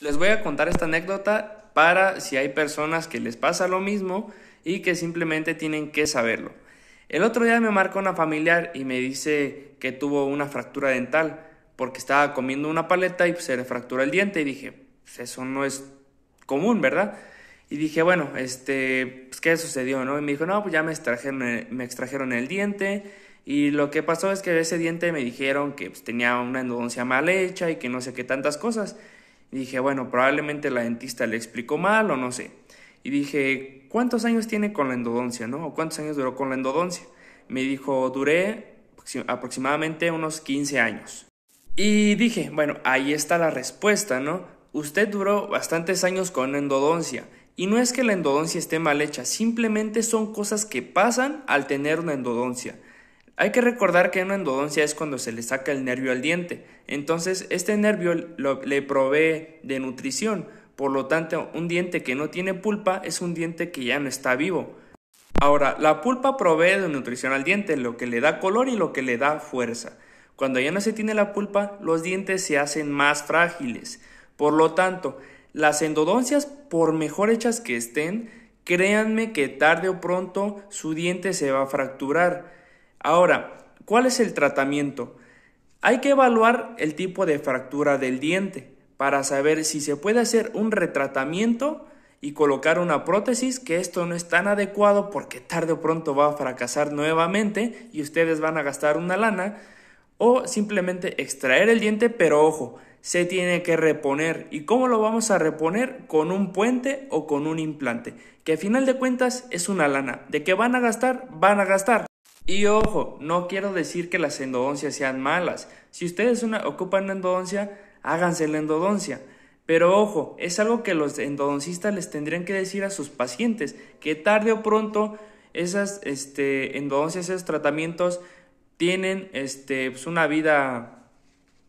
Les voy a contar esta anécdota para si hay personas que les pasa lo mismo y que simplemente tienen que saberlo. El otro día me marcó una familiar y me dice que tuvo una fractura dental porque estaba comiendo una paleta y se le fractura el diente y dije, pues eso no es común, ¿verdad? Y dije, bueno, este, pues, ¿qué sucedió, no? Y me dijo, no, pues ya me extrajeron, eh, me extrajeron el diente y lo que pasó es que ese diente me dijeron que pues, tenía una endodoncia mal hecha y que no sé qué tantas cosas dije, bueno, probablemente la dentista le explicó mal o no sé. Y dije, ¿cuántos años tiene con la endodoncia, no? ¿O cuántos años duró con la endodoncia? Me dijo, duré aproximadamente unos 15 años. Y dije, bueno, ahí está la respuesta, ¿no? Usted duró bastantes años con endodoncia. Y no es que la endodoncia esté mal hecha, simplemente son cosas que pasan al tener una endodoncia. Hay que recordar que una endodoncia es cuando se le saca el nervio al diente, entonces este nervio le provee de nutrición, por lo tanto un diente que no tiene pulpa es un diente que ya no está vivo. Ahora, la pulpa provee de nutrición al diente, lo que le da color y lo que le da fuerza. Cuando ya no se tiene la pulpa, los dientes se hacen más frágiles. Por lo tanto, las endodoncias, por mejor hechas que estén, créanme que tarde o pronto su diente se va a fracturar. Ahora, ¿cuál es el tratamiento? Hay que evaluar el tipo de fractura del diente para saber si se puede hacer un retratamiento y colocar una prótesis, que esto no es tan adecuado porque tarde o pronto va a fracasar nuevamente y ustedes van a gastar una lana, o simplemente extraer el diente, pero ojo, se tiene que reponer. ¿Y cómo lo vamos a reponer? Con un puente o con un implante, que a final de cuentas es una lana. ¿De qué van a gastar? Van a gastar. Y ojo, no quiero decir que las endodoncias sean malas. Si ustedes ocupan una endodoncia, háganse la endodoncia. Pero ojo, es algo que los endodoncistas les tendrían que decir a sus pacientes, que tarde o pronto esas este, endodoncias, esos tratamientos tienen este, pues una vida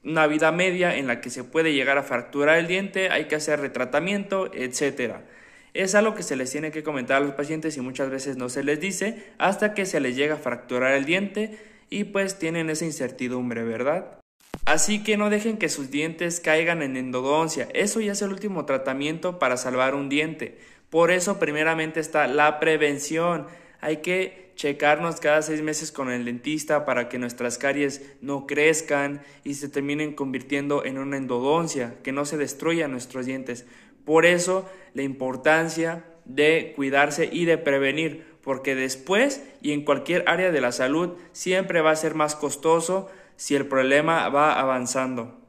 una vida media en la que se puede llegar a fracturar el diente, hay que hacer retratamiento, etcétera. Es algo que se les tiene que comentar a los pacientes y muchas veces no se les dice hasta que se les llega a fracturar el diente y pues tienen esa incertidumbre, ¿verdad? Así que no dejen que sus dientes caigan en endodoncia, eso ya es el último tratamiento para salvar un diente. Por eso primeramente está la prevención. Hay que checarnos cada seis meses con el dentista para que nuestras caries no crezcan y se terminen convirtiendo en una endodoncia, que no se destruyan nuestros dientes. Por eso la importancia de cuidarse y de prevenir, porque después y en cualquier área de la salud siempre va a ser más costoso si el problema va avanzando.